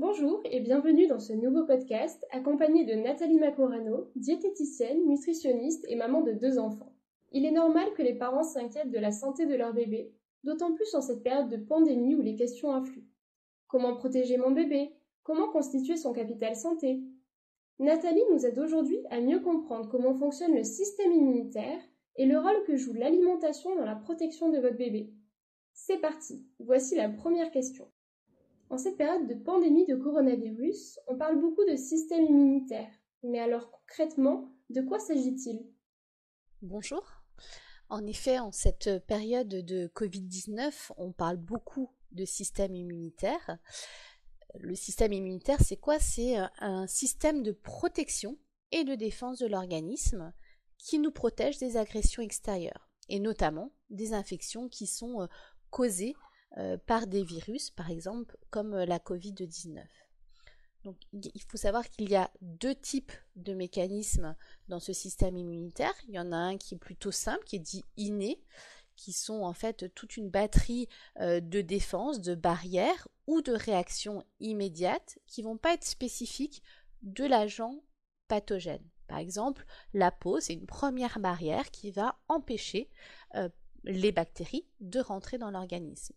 Bonjour et bienvenue dans ce nouveau podcast accompagné de Nathalie Macorano, diététicienne, nutritionniste et maman de deux enfants. Il est normal que les parents s'inquiètent de la santé de leur bébé, d'autant plus en cette période de pandémie où les questions affluent. Comment protéger mon bébé Comment constituer son capital santé Nathalie nous aide aujourd'hui à mieux comprendre comment fonctionne le système immunitaire et le rôle que joue l'alimentation dans la protection de votre bébé. C'est parti, voici la première question. En cette période de pandémie de coronavirus, on parle beaucoup de système immunitaire. Mais alors concrètement, de quoi s'agit-il Bonjour. En effet, en cette période de Covid-19, on parle beaucoup de système immunitaire. Le système immunitaire, c'est quoi C'est euh, un système de protection et de défense de l'organisme qui nous protège des agressions extérieures et notamment des infections qui sont euh, causées euh, par des virus, par exemple, comme euh, la Covid-19. Donc, il faut savoir qu'il y a deux types de mécanismes dans ce système immunitaire. Il y en a un qui est plutôt simple, qui est dit inné, qui sont en fait toute une batterie euh, de défenses, de barrières ou de réactions immédiates qui ne vont pas être spécifiques de l'agent pathogène. Par exemple, la peau, c'est une première barrière qui va empêcher les bactéries de rentrer dans l'organisme.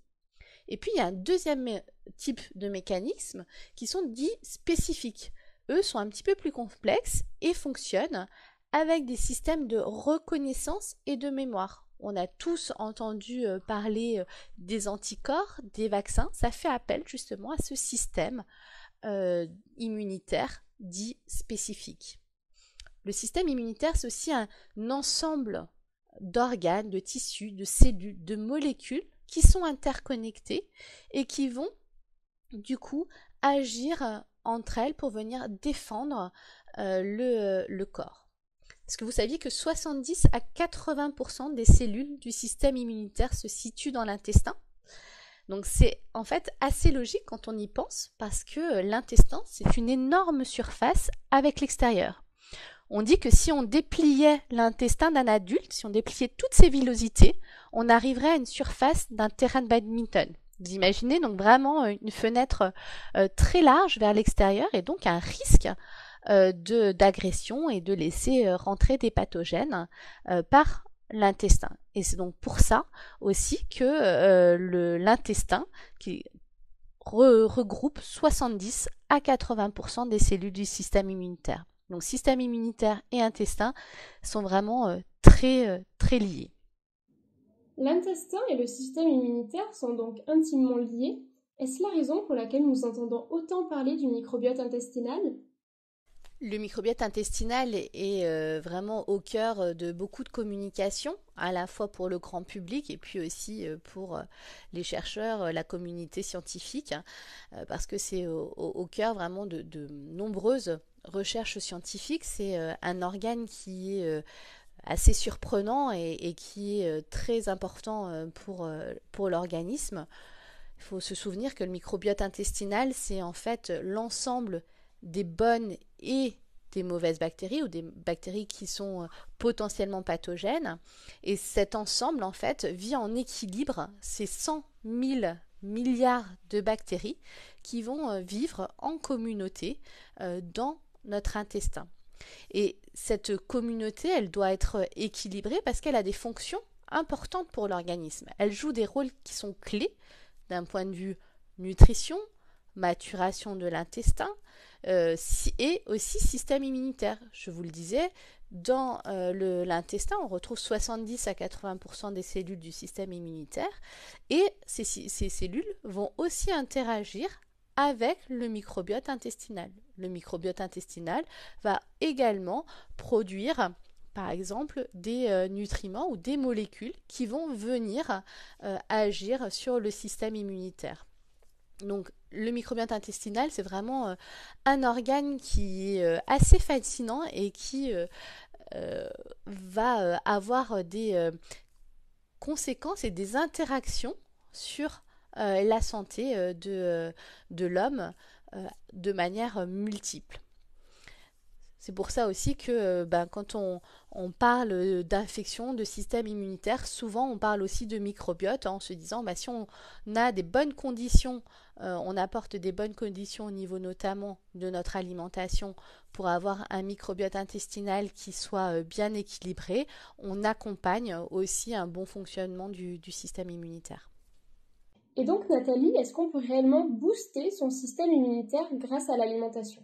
Et puis il y a un deuxième type de mécanismes qui sont dits spécifiques. Eux sont un petit peu plus complexes et fonctionnent avec des systèmes de reconnaissance et de mémoire. On a tous entendu euh, parler euh, des anticorps, des vaccins. Ça fait appel justement à ce système euh, immunitaire dit spécifique. Le système immunitaire, c'est aussi un ensemble d'organes, de tissus, de cellules, de molécules qui sont interconnectées et qui vont du coup agir euh, entre elles pour venir défendre euh, le, euh, le corps. ce que vous saviez que 70 à 80% des cellules du système immunitaire se situent dans l'intestin. Donc c'est en fait assez logique quand on y pense parce que l'intestin c'est une énorme surface avec l'extérieur. On dit que si on dépliait l'intestin d'un adulte, si on dépliait toutes ses villosités, on arriverait à une surface d'un terrain de badminton. Vous imaginez donc vraiment euh, une fenêtre euh, euh, très large vers l'extérieur et donc un risque d'agression et de laisser rentrer des pathogènes par l'intestin. Et c'est donc pour ça aussi que l'intestin, qui regroupe 70 à 80% des cellules du système immunitaire. Donc système immunitaire et intestin sont vraiment très, très liés. L'intestin et le système immunitaire sont donc intimement liés. Est-ce la raison pour laquelle nous entendons autant parler du microbiote intestinal le microbiote intestinal est euh, vraiment au cœur euh, de beaucoup de communications, à la fois pour le grand public et puis aussi euh, pour les chercheurs, la communauté scientifique, hein. parce que c'est au, cœur vraiment de nombreuses recherches scientifiques. C'est un organe qui est assez surprenant et, qui est euh, très important euh, euh, pour, l'organisme. Il faut se souvenir que le microbiote intestinal, c'est en fait l'ensemble des bonnes et des mauvaises bactéries ou des bactéries qui sont potentiellement pathogènes. Et cet ensemble, en fait, vit en équilibre. ces 100 000 milliards de bactéries qui vont vivre en communauté dans notre intestin. Et cette communauté, elle doit être équilibrée parce qu'elle a des fonctions importantes pour l'organisme. Elle joue des rôles qui sont clés d'un point de vue nutrition, maturation de l'intestin euh, et aussi système immunitaire. Je vous le disais, dans euh, l'intestin, on retrouve 70 à 80% des cellules du système immunitaire et ces cellules vont aussi interagir avec le microbiote intestinal. Le microbiote intestinal va également produire par exemple des euh, nutriments ou des molécules qui vont venir euh, agir sur le système immunitaire. Donc le microbiote intestinal, c'est vraiment euh, un organe qui est assez fascinant et qui va avoir des conséquences et des interactions sur euh, la santé euh, de, euh, de l'homme de manière multiple. C'est pour ça aussi que ben, quand on, parle d'infection, de système immunitaire, souvent on parle aussi de microbiote hein, en se disant ben, si on a des bonnes conditions, on apporte des bonnes conditions au niveau notamment de notre alimentation pour avoir un microbiote intestinal qui soit bien équilibré, on accompagne aussi un bon fonctionnement du système immunitaire. Et donc, Nathalie, est-ce qu'on peut réellement booster son système immunitaire grâce à l'alimentation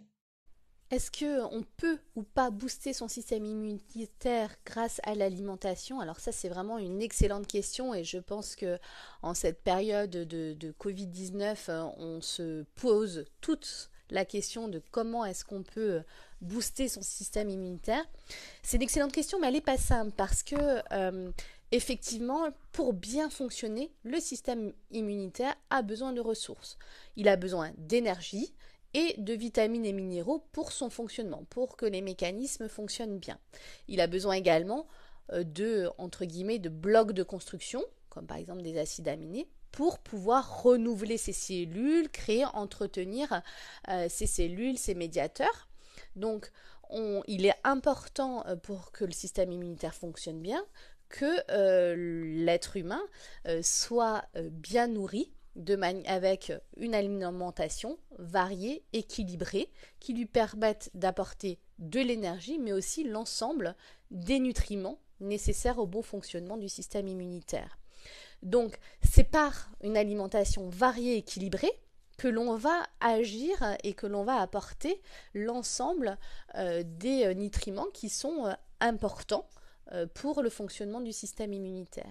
Est-ce qu'on peut ou pas booster son système immunitaire grâce à l'alimentation Alors ça, c'est vraiment une excellente question et je pense que en cette période de, de Covid-19, euh, on se pose toute la question de comment est-ce qu'on peut booster son système immunitaire C'est une excellente question, mais elle n'est pas simple parce que euh, Effectivement, pour bien fonctionner, le système immunitaire a besoin de ressources. Il a besoin d'énergie et de vitamines et minéraux pour son fonctionnement, pour que les mécanismes fonctionnent bien. Il a besoin également euh, de, entre guillemets, de blocs de construction, comme par exemple des acides aminés, pour pouvoir renouveler ses cellules, créer, entretenir ses euh, cellules, ses médiateurs. Donc, il est important euh, pour que le système immunitaire fonctionne bien que euh, l'être humain euh, soit euh, bien nourri de avec une alimentation variée, équilibrée, qui lui permette d'apporter de l'énergie, mais aussi l'ensemble des nutriments nécessaires au bon fonctionnement du système immunitaire. Donc, c'est par une alimentation variée, équilibrée, que l'on va agir et que l'on va apporter l'ensemble des nutriments qui sont importants euh, pour le fonctionnement du système immunitaire.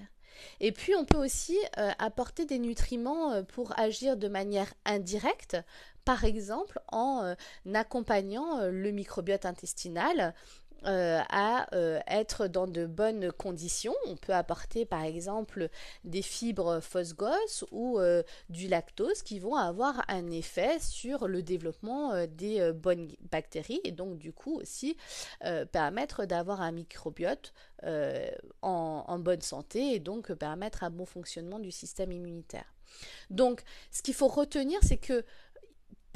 Et puis on peut aussi euh, apporter des nutriments euh, pour agir de manière indirecte, par exemple en accompagnant le microbiote intestinal euh, à euh, être dans de bonnes conditions. On peut apporter par exemple des fibres phosgos ou euh, du lactose qui vont avoir un effet sur le développement des bonnes bactéries et donc du coup aussi permettre d'avoir un microbiote en bonne santé et donc permettre un bon fonctionnement du système immunitaire. Donc ce qu'il faut retenir c'est que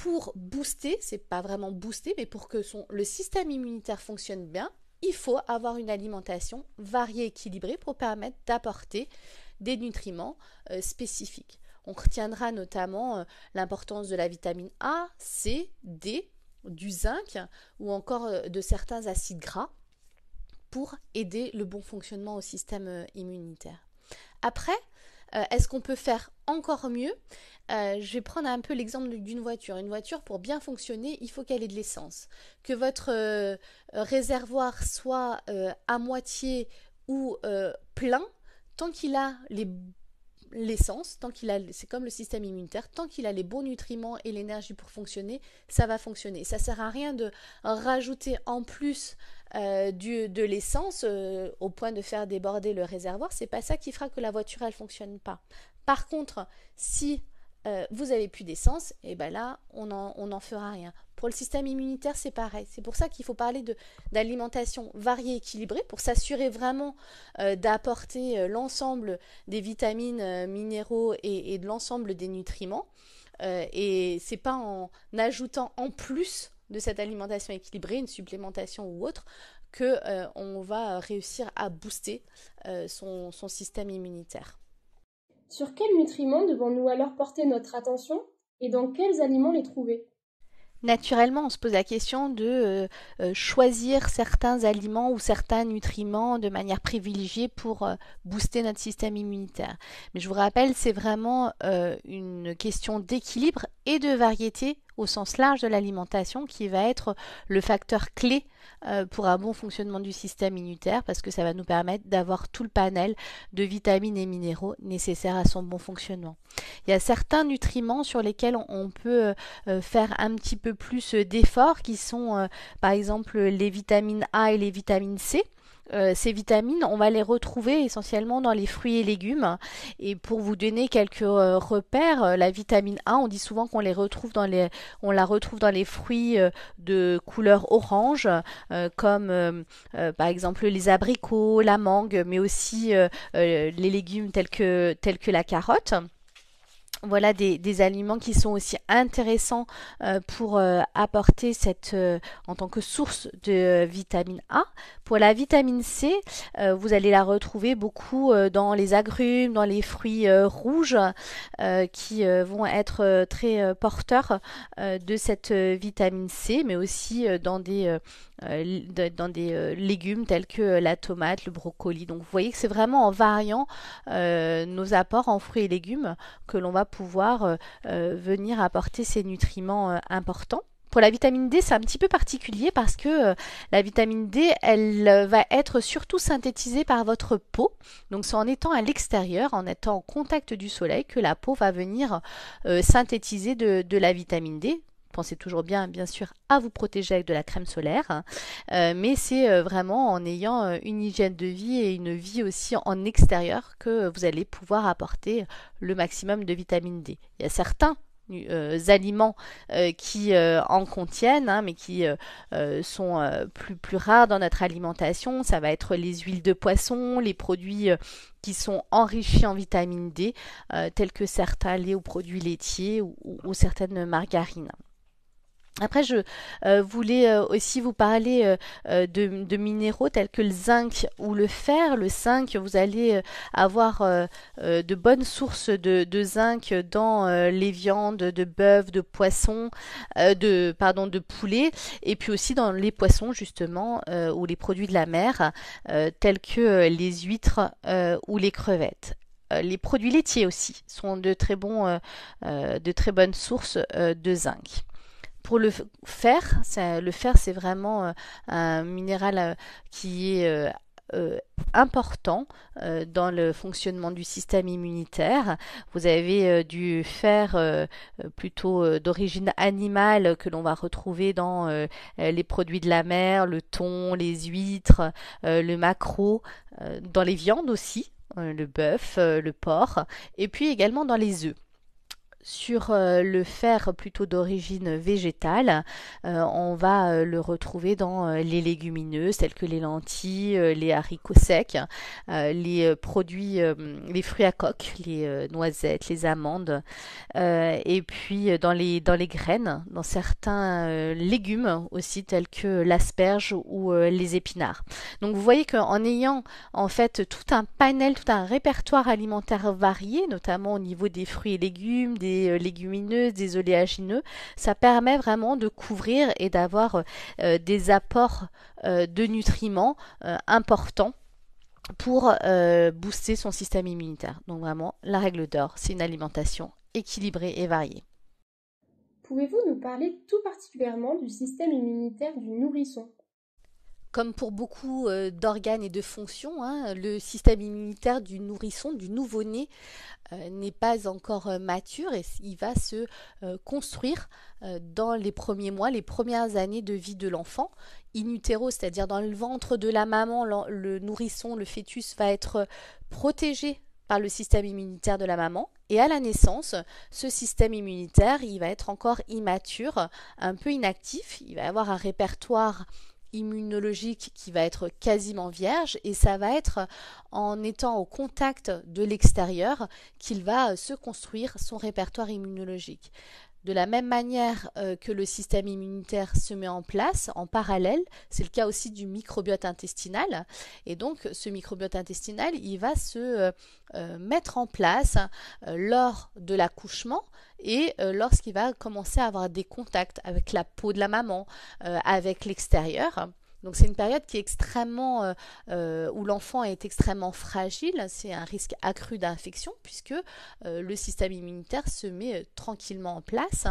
pour booster, c'est pas vraiment booster, mais pour que le système immunitaire fonctionne bien, il faut avoir une alimentation variée, équilibrée pour permettre d'apporter des nutriments euh, spécifiques. On retiendra notamment euh, l'importance de la vitamine A, C, D, du zinc ou encore euh, de certains acides gras pour aider le bon fonctionnement au système immunitaire. Après, euh, est-ce qu'on peut faire encore mieux euh, Je vais prendre un peu l'exemple d'une voiture. Une voiture, pour bien fonctionner, il faut qu'elle ait de l'essence. Que votre euh, réservoir soit à moitié ou plein, tant qu'il a les l'essence, tant qu'il a, c'est comme le système immunitaire, tant qu'il a les bons nutriments et l'énergie pour fonctionner, ça va fonctionner. Ça sert à rien de rajouter en plus euh, du, de l'essence euh, au point de faire déborder le réservoir, c'est pas ça qui fera que la voiture elle fonctionne pas. Par contre, si euh, vous avez plus d'essence, et eh ben là on n'en on en fera rien. Pour le système immunitaire, c'est pareil. C'est pour ça qu'il faut parler d'alimentation variée, équilibrée, pour s'assurer vraiment d'apporter l'ensemble des vitamines, minéraux et, et de l'ensemble des nutriments. et c'est pas en ajoutant en plus de cette alimentation équilibrée, une supplémentation ou autre, que euh, va réussir à booster euh, son, système immunitaire. Sur quels nutriments devons-nous alors porter notre attention et dans quels aliments les trouver naturellement, on se pose la question de euh, choisir certains aliments ou certains nutriments de manière privilégiée pour booster notre système immunitaire. Mais je vous rappelle, c'est vraiment une question d'équilibre et de variété au sens large de l'alimentation qui va être le facteur clé euh, pour un bon fonctionnement du système immunitaire parce que ça va nous permettre d'avoir tout le panel de vitamines et minéraux nécessaires à son bon fonctionnement. Il y a certains nutriments sur lesquels on peut euh, euh, faire un petit peu plus d'efforts qui sont par exemple les vitamines A et les vitamines C euh, ces vitamines, on va les retrouver essentiellement dans les fruits et légumes. Et pour vous donner quelques euh, repères, euh, la vitamine A, on dit souvent qu'on les retrouve dans les, on la retrouve dans les fruits de couleur orange, comme par exemple les abricots, la mangue, mais aussi les légumes tels que la carotte voilà des, aliments qui sont aussi intéressants euh, pour euh, apporter cette euh, en tant que source de vitamine A. Pour la vitamine C, vous allez la retrouver beaucoup dans les agrumes, dans les fruits rouges qui vont être très porteurs de cette vitamine C, mais aussi dans des dans des légumes tels que la tomate, le brocoli. Donc vous voyez que c'est vraiment en variant nos apports en fruits et légumes que l'on va pouvoir euh, euh, venir apporter ces nutriments euh, importants. Pour la vitamine D, c'est un petit peu particulier parce que la vitamine D, elle va être surtout synthétisée par votre peau. Donc c'est en étant à l'extérieur, en étant en contact du soleil, que la peau va venir synthétiser de, de la vitamine D pensez toujours bien, bien sûr, à vous protéger avec de la crème solaire, euh, mais c'est euh, vraiment en ayant euh, une hygiène de vie et une vie aussi en extérieur que vous allez pouvoir apporter le maximum de vitamine D. Il y a certains aliments qui en contiennent, hein, mais qui sont plus, plus rares dans notre alimentation. Ça va être les huiles de poisson, les produits qui sont enrichis en vitamine D, tels que certains laits ou produits laitiers ou certaines margarines. Après, je euh, voulais euh, aussi vous parler euh, de, minéraux tels que le zinc ou le fer. Le zinc, vous allez avoir de bonnes sources de, zinc dans les viandes de bœuf, de poisson, pardon, de poulet, et puis aussi dans les poissons justement ou les produits de la mer tels que les huîtres ou les crevettes les produits laitiers aussi sont de très, bonnes sources de zinc. Pour le fer, le fer c'est vraiment euh, un minéral euh, qui est euh, important dans le fonctionnement du système immunitaire. Vous avez du fer plutôt d'origine animale que l'on va retrouver dans les produits de la mer, le thon, les huîtres, le maquereau, dans les viandes aussi, le bœuf, le porc, et puis également dans les œufs sur euh, le fer plutôt d'origine végétale, euh, on va euh, le retrouver dans les légumineuses telles que les lentilles, les haricots secs, les produits, les fruits à coque, les noisettes, les amandes, et puis dans les, dans les graines, dans certains légumes aussi tels que l'asperge ou les épinards. Donc vous voyez qu'en ayant en fait tout un panel, tout un répertoire alimentaire varié, notamment au niveau des fruits et légumes, des euh, légumineuses, des oléagineux. Ça permet vraiment de couvrir et d'avoir euh, euh, des apports de nutriments importants pour booster son système immunitaire. Donc vraiment, la règle d'or, c'est une alimentation équilibrée et variée. Pouvez-vous nous parler tout particulièrement du système immunitaire du nourrisson comme pour beaucoup euh, d'organes et de fonctions, hein, le système immunitaire du nourrisson, du nouveau-né, euh, n'est pas encore euh, mature et il va se construire dans les premiers mois, les premières années de vie de l'enfant. In utero, c'est-à-dire dans le ventre de la maman, le nourrisson, le fœtus va être protégé par le système immunitaire de la maman. Et à la naissance, ce système immunitaire, il va être encore immature, un peu inactif. Il va avoir un répertoire immunologique qui va être quasiment vierge et ça va être en étant au contact de l'extérieur qu'il va se construire son répertoire immunologique. De la même manière euh, que le système immunitaire se met en place en parallèle, c'est le cas aussi du microbiote intestinal. Et donc ce microbiote intestinal, il va se euh, euh, mettre en place lors de l'accouchement et lorsqu'il va commencer à avoir des contacts avec la peau de la maman, avec l'extérieur. Donc c'est une période qui est extrêmement euh, euh, où l'enfant est extrêmement fragile, c'est un risque accru d'infection puisque euh, le système immunitaire se met tranquillement en place.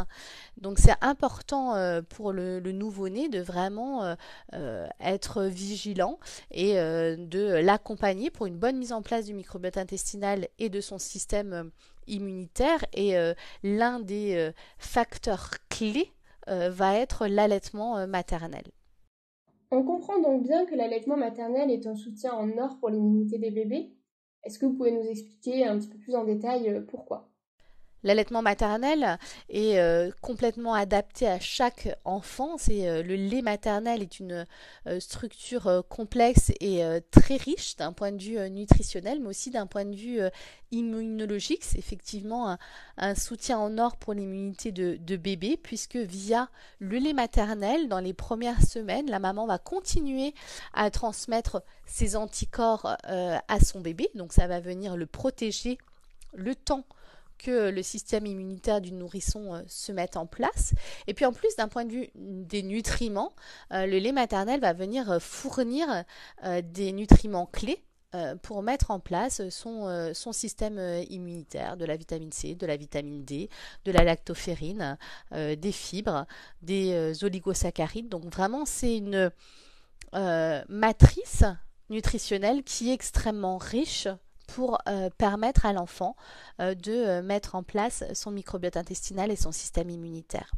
Donc c'est important pour le, le nouveau-né de vraiment être vigilant et de l'accompagner pour une bonne mise en place du microbiote intestinal et de son système immunitaire et l'un des facteurs clés va être l'allaitement maternel. On comprend donc bien que l'allaitement maternel est un soutien en or pour l'immunité des bébés. Est-ce que vous pouvez nous expliquer un petit peu plus en détail euh, pourquoi L'allaitement maternel est euh, complètement adapté à chaque enfant. Euh, le lait maternel est une euh, structure complexe et très riche d'un point de vue nutritionnel, mais aussi d'un point de vue immunologique. C'est effectivement un, soutien en or pour l'immunité de, de, bébé, puisque via le lait maternel, dans les premières semaines, la maman va continuer à transmettre ses anticorps à son bébé. Donc ça va venir le protéger le temps que le système immunitaire du nourrisson euh, se mette en place. Et puis en plus, d'un point de vue des nutriments, euh, le lait maternel va venir euh, fournir des nutriments clés pour mettre en place son, système immunitaire, de la vitamine C, de la vitamine D, de la lactoférine, des fibres, des oligosaccharides. Donc vraiment, c'est une matrice nutritionnelle qui est extrêmement riche pour euh, permettre à l'enfant euh, de euh, mettre en place son microbiote intestinal et son système immunitaire.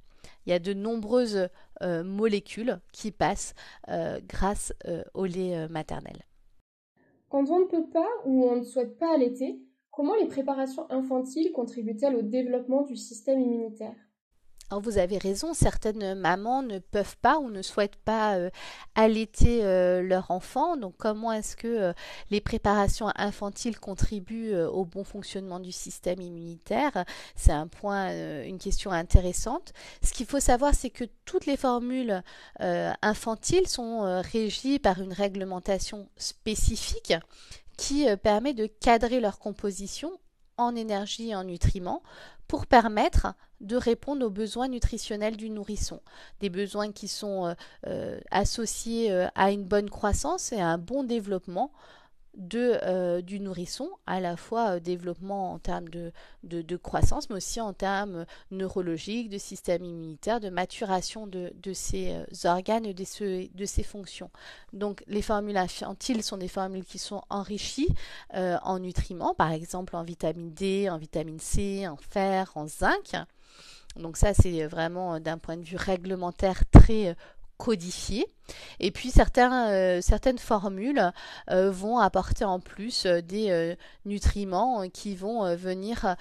Il y a de nombreuses molécules qui passent grâce au lait maternel. Quand on ne peut pas ou on ne souhaite pas allaiter, comment les préparations infantiles contribuent-elles au développement du système immunitaire Hein, vous avez raison, certaines mamans ne peuvent pas ou ne souhaitent pas euh, allaiter euh, leur enfant. Donc comment est-ce que euh, les préparations infantiles contribuent au bon fonctionnement du système immunitaire C'est un point, une question intéressante. Ce qu'il faut savoir, c'est que toutes les formules infantiles sont régies par une réglementation spécifique qui permet de cadrer leur composition en énergie et en nutriments pour permettre de répondre aux besoins nutritionnels du nourrisson, des besoins qui sont euh, euh, associés euh, à une bonne croissance et à un bon développement de, euh, du nourrisson, à la fois euh, développement en termes de, de, croissance, mais aussi en termes euh, neurologiques, de système immunitaire, de maturation de, de ces organes et de, ses de ces fonctions. Donc les formules infantiles sont des formules qui sont enrichies en nutriments, par exemple en vitamine D, en vitamine C, en fer, en zinc. Donc ça, c'est vraiment d'un point de vue réglementaire très codifiées. Et puis certains, euh, certaines formules euh, vont apporter en plus euh, des nutriments qui vont venir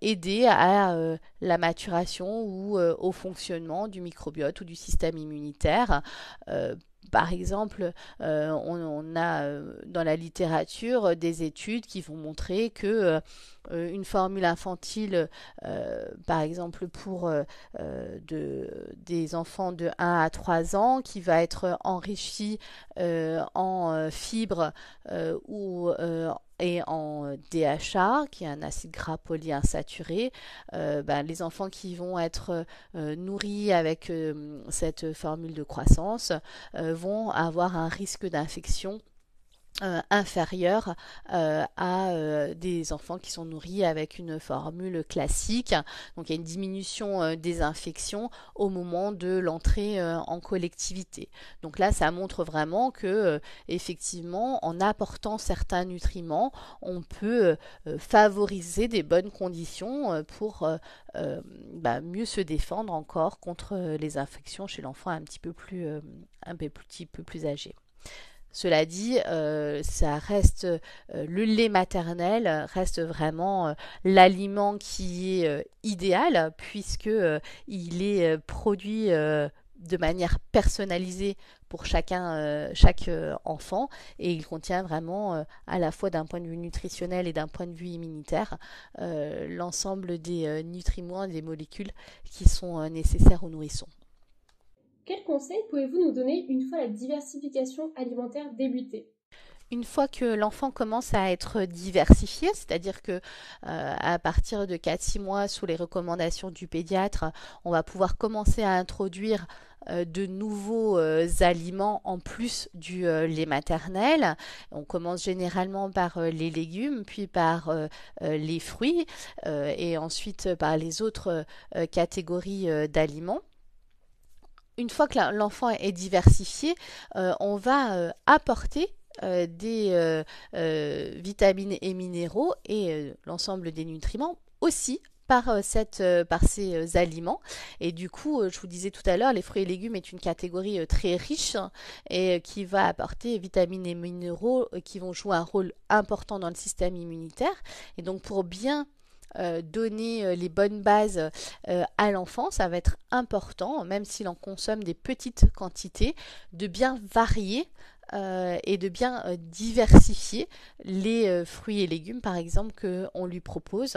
aider à la maturation ou au fonctionnement du microbiote ou du système immunitaire par exemple, on, a dans la littérature des études qui vont montrer que euh, une formule infantile, euh, par exemple pour euh, des enfants de 1 à 3 ans, qui va être enrichie en fibres ou et en DHA, qui est un acide gras polyinsaturé, ben, les enfants qui vont être nourris avec cette formule de croissance vont avoir un risque d'infection euh, inférieure euh, à euh, des enfants qui sont nourris avec une formule classique. Donc il y a une diminution des infections au moment de l'entrée en collectivité. Donc là, ça montre vraiment que effectivement, en apportant certains nutriments, on peut favoriser des bonnes conditions pour bah, mieux se défendre encore contre les infections chez l'enfant un petit peu plus un petit peu plus âgé. Cela dit, euh, ça reste euh, le lait maternel reste vraiment euh, l'aliment qui est idéal puisque il est produit de manière personnalisée pour chacun, chaque enfant, et il contient vraiment, à la fois d'un point de vue nutritionnel et d'un point de vue immunitaire, l'ensemble des nutriments des molécules qui sont nécessaires au nourrissons. Quels conseils pouvez-vous nous donner une fois la diversification alimentaire débutée une fois que l'enfant commence à être diversifié, c'est-à-dire que euh, à partir de 4-6 mois, sous les recommandations du pédiatre, on va pouvoir commencer à introduire euh, de nouveaux euh, aliments en plus du lait maternel. On commence généralement par les légumes, puis par les fruits et ensuite par les autres catégories d'aliments une fois que l'enfant est diversifié, euh, on va euh, apporter euh, des vitamines et minéraux et l'ensemble des nutriments aussi par, par ces aliments. Et du coup, je vous disais tout à l'heure, les fruits et légumes est une catégorie très riche et qui va apporter vitamines et minéraux qui vont jouer un rôle important dans le système immunitaire. Et donc, pour bien euh, donner euh, les bonnes bases euh, à l'enfant, ça va être important, même s'il en consomme des petites quantités, de bien varier et de bien diversifier les fruits et légumes par exemple qu'on lui propose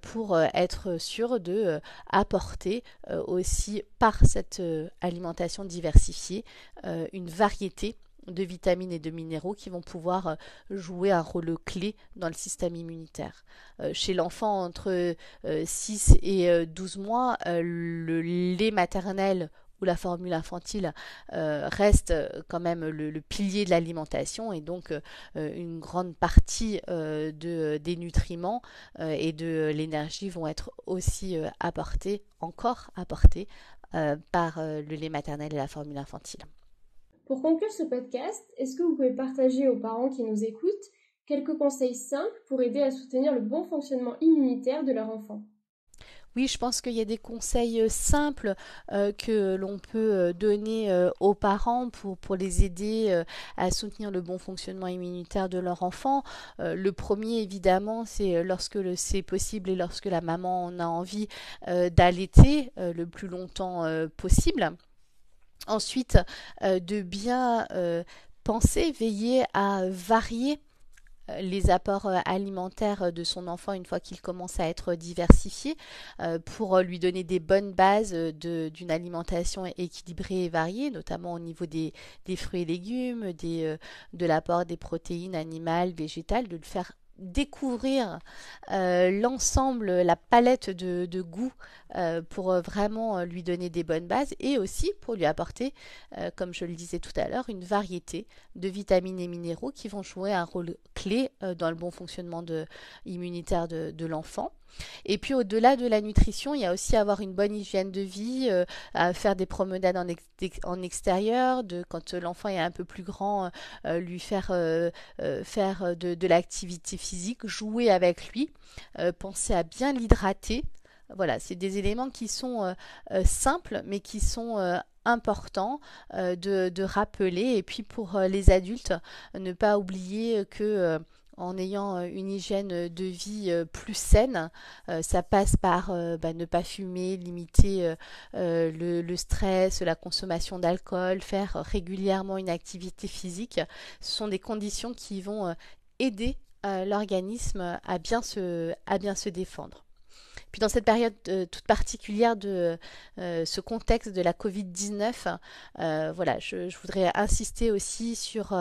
pour être sûr de apporter aussi par cette alimentation diversifiée une variété de vitamines et de minéraux qui vont pouvoir euh, jouer un rôle clé dans le système immunitaire. Euh, chez l'enfant entre 6 euh, et 12 mois, le lait maternel ou la formule infantile reste quand même le, pilier de l'alimentation et donc une grande partie de, des nutriments et de l'énergie vont être aussi apportés, encore apportés par le lait maternel et la formule infantile. Pour conclure ce podcast, est-ce que vous pouvez partager aux parents qui nous écoutent quelques conseils simples pour aider à soutenir le bon fonctionnement immunitaire de leur enfant oui, je pense qu'il y a des conseils euh, simples euh, que l'on peut euh, donner aux parents pour, les aider à soutenir le bon fonctionnement immunitaire de leur enfant. le premier, évidemment, c'est lorsque c'est possible et lorsque la maman en a envie d'allaiter le plus longtemps possible. Ensuite, euh, de bien euh, penser, veiller à varier euh, les apports alimentaires de son enfant une fois qu'il commence à être diversifié pour lui donner des bonnes bases d'une alimentation équilibrée et variée, notamment au niveau des, des fruits et légumes, des, de l'apport des protéines animales, végétales, de le faire découvrir euh, l'ensemble, la palette de, de goûts euh, pour euh, vraiment lui donner des bonnes bases et aussi pour lui apporter, comme je le disais tout à l'heure, une variété de vitamines et minéraux qui vont jouer un rôle clé dans le bon fonctionnement de, immunitaire de l'enfant. Et puis au-delà de la nutrition, il y a aussi avoir une bonne hygiène de vie, euh, faire des promenades en, extérieur, quand euh, l'enfant est un peu plus grand, euh, lui faire faire de, l'activité physique, jouer avec lui, penser à bien l'hydrater. Voilà, c'est des éléments qui sont simples, mais qui sont importants de, rappeler. Et puis pour les adultes, ne pas oublier que en ayant euh, une hygiène euh, de vie euh, plus saine. Ça passe par bah, ne pas fumer, limiter le, stress, la consommation d'alcool, faire régulièrement une activité physique. Ce sont des conditions qui vont aider l'organisme à bien à bien se défendre. Puis dans cette période euh, toute particulière de euh, ce contexte de la Covid-19, euh, voilà, je, voudrais insister aussi sur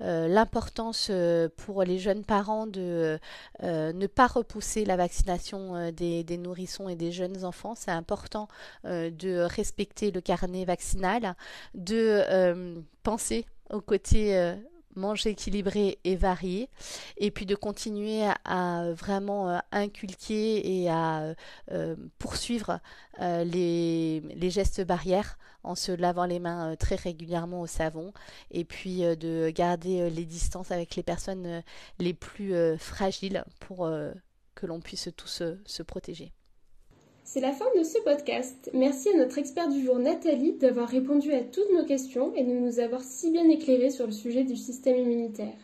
l'importance pour les jeunes parents de ne pas repousser la vaccination des, nourrissons et des jeunes enfants. C'est important de respecter le carnet vaccinal, de penser au côté manger équilibré et varié, et puis de continuer à, vraiment euh, inculquer et à euh, euh, poursuivre les, gestes barrières en se lavant les mains très régulièrement au savon, et puis de garder les distances avec les personnes les plus fragiles pour que l'on puisse tous se protéger. C'est la fin de ce podcast. Merci à notre expert du jour Nathalie d'avoir répondu à toutes nos questions et de nous avoir si bien éclairés sur le sujet du système immunitaire.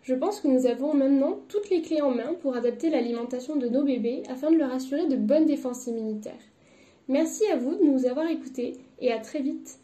Je pense que nous avons maintenant toutes les clés en main pour adapter l'alimentation de nos bébés afin de leur assurer de bonnes défenses immunitaires. Merci à vous de nous avoir écoutés et à très vite.